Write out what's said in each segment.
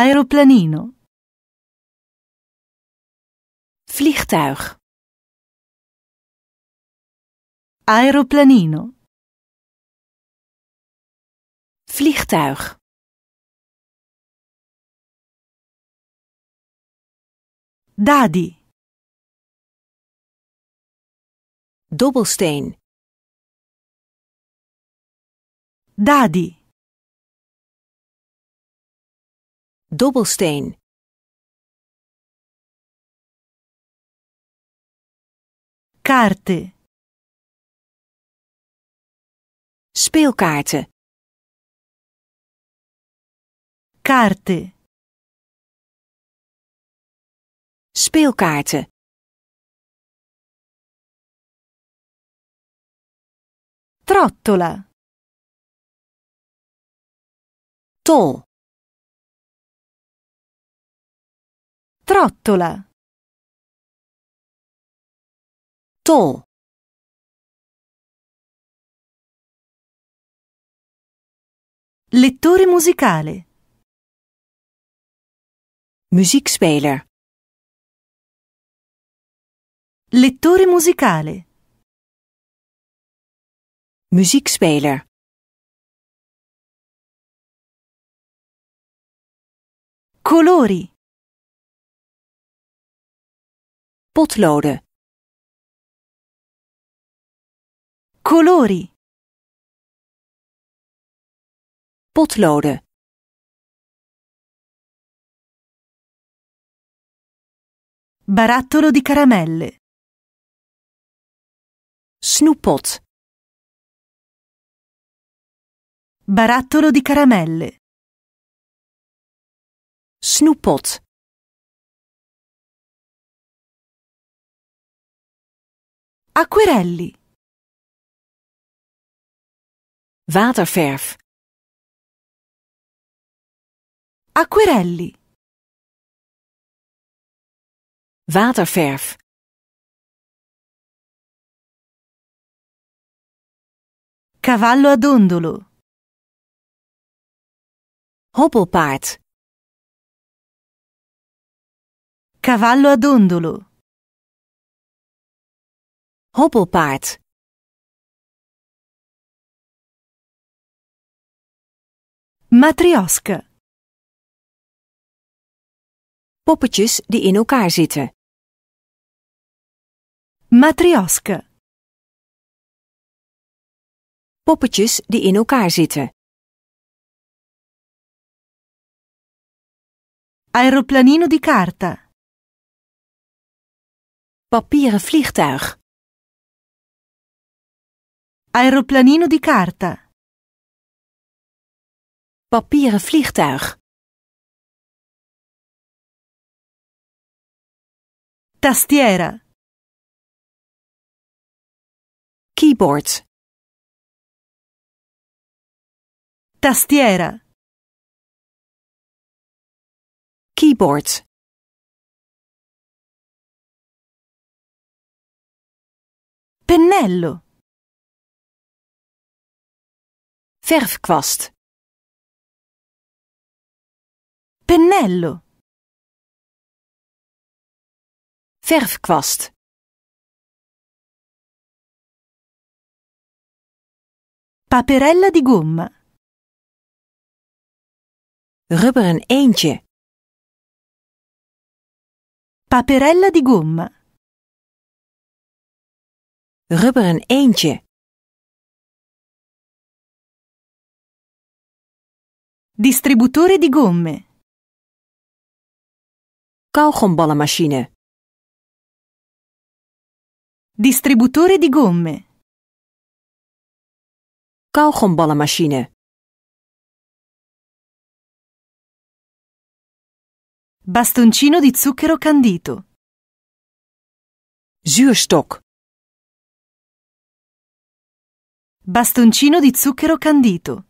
Aeroplanino. Vliegtuig. Aeroplanino. Vliegtuig. Dadi. Dobbelsteen. Dadi. dobbelsteen kaarten speelkaarten kaarten speelkaarten trottola tol Trottola. To. Lettore musicale. Muziekspeler. Lettore musicale. Muziekspeler. Colori. potloden colori potloden barattolo di caramelle snoeppot barattolo di caramelle snoeppot Acquerelli. Waterverf. Acquerelli. Waterverf. Cavallo ad dondolo. Hobbelpaard. Cavallo a dondolo. hobbelpaard matrioske poppetjes die in elkaar zitten matrioske poppetjes die in elkaar zitten Aeroplanino di carta. Papieren vliegtuig. Aeroplanino di carta. Papieren vliegtuig. Tastiera. Keyboard. Tastiera. Keyboard. Pennello. verfkwast. Pennello. Verfkwast. Paperella di gomma. Rubberen eentje, Paperella di gomma. Rubberen eentje. Distributore di gomme. Kaugomballenmachine. Distributore di gomme. Kaugomballenmachine. Bastoncino di zucchero candito. Zuurstok. Bastoncino di zucchero candito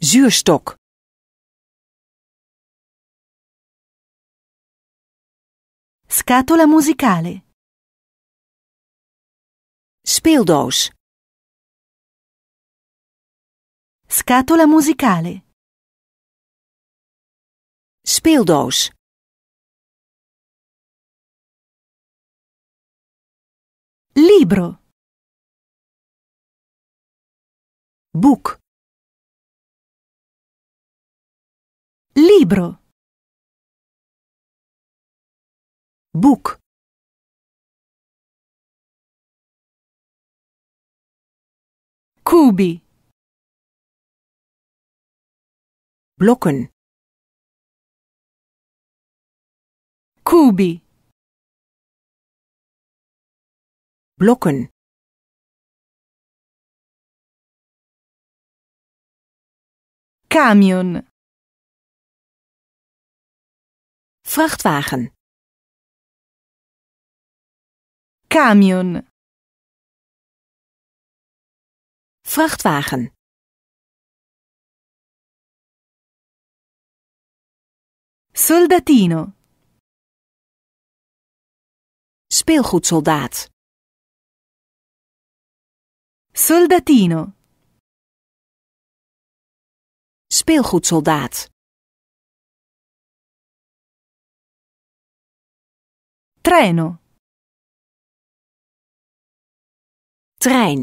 zuurstok Scatola musicale Speeldoos Scatola musicale Speeldoos Libro Boek Libro. Book. Kubi. Blokken. Kubi. Blokken. Camion. Vrachtwagen. Camion. Vrachtwagen. Soldatino. Speelgoedsoldaat. Soldatino. Speelgoedsoldaat. Treno. Trein.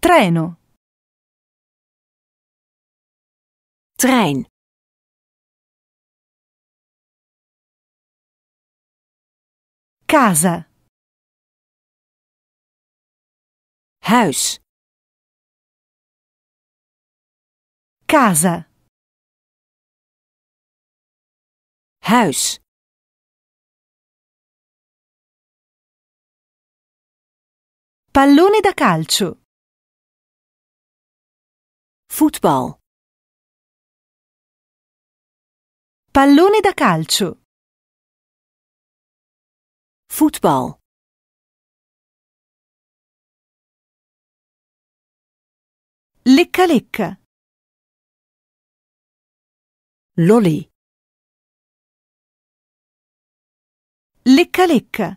Treno. Trein. Casa. Huis. Casa. huis pallone da calcio voetbal pallone da calcio voetbal lecca lecca lolly Lecca lecca.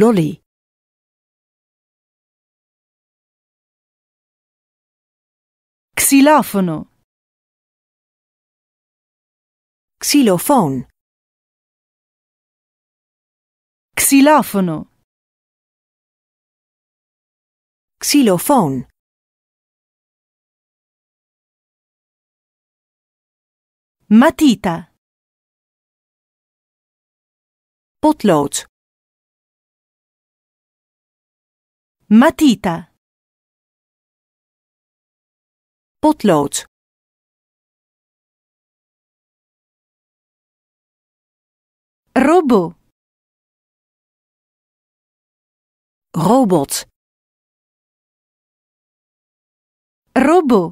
Loli. Xilofono. Xylophone. Xilofono. Xylophone. Matita. potlood matita potlood Robo, robot Robo,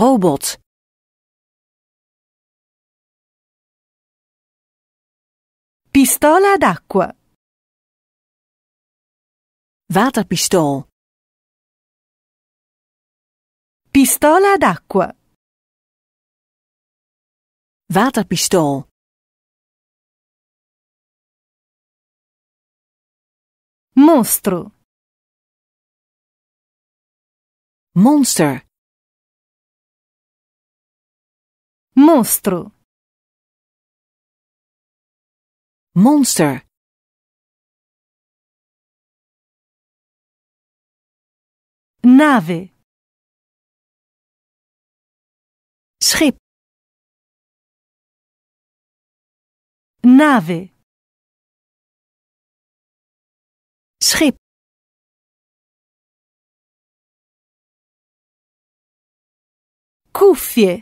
robot Pistola d'acqua. Waterpistool. Pistola d'acqua. Waterpistool. Mostro. Monster. Mostro. monster nave schip nave schip koffie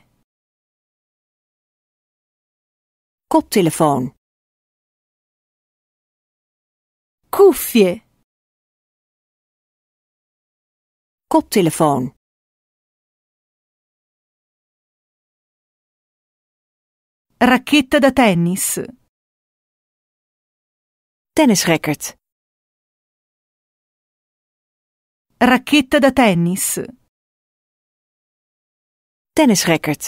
koptelefoon Koefje. Koptelefoon. Racchetta da tennis. Tennisracket. Racchetta da tennis. Tennisracket.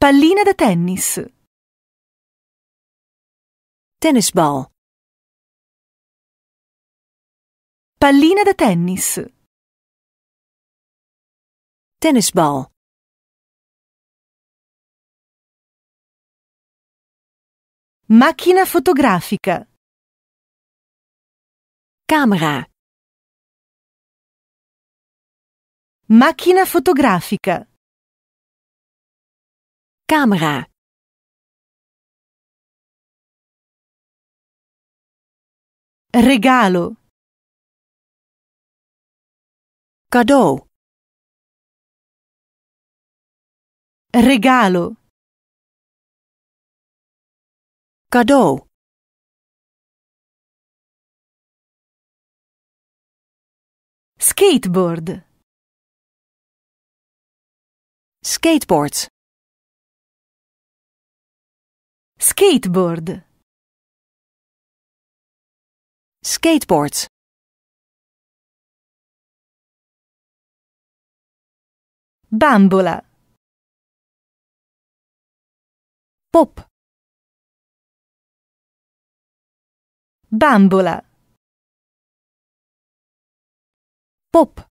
Pallina da tennis. Tennisbal. Pallina da tennis. Tennisbal. Macchina fotografica. Camera. Macchina fotografica. Camera. Regalo. Cadeau. Regalo. Cadeau. Skateboard. Skateboard. Skateboard. skateboard bambola pop bambola pop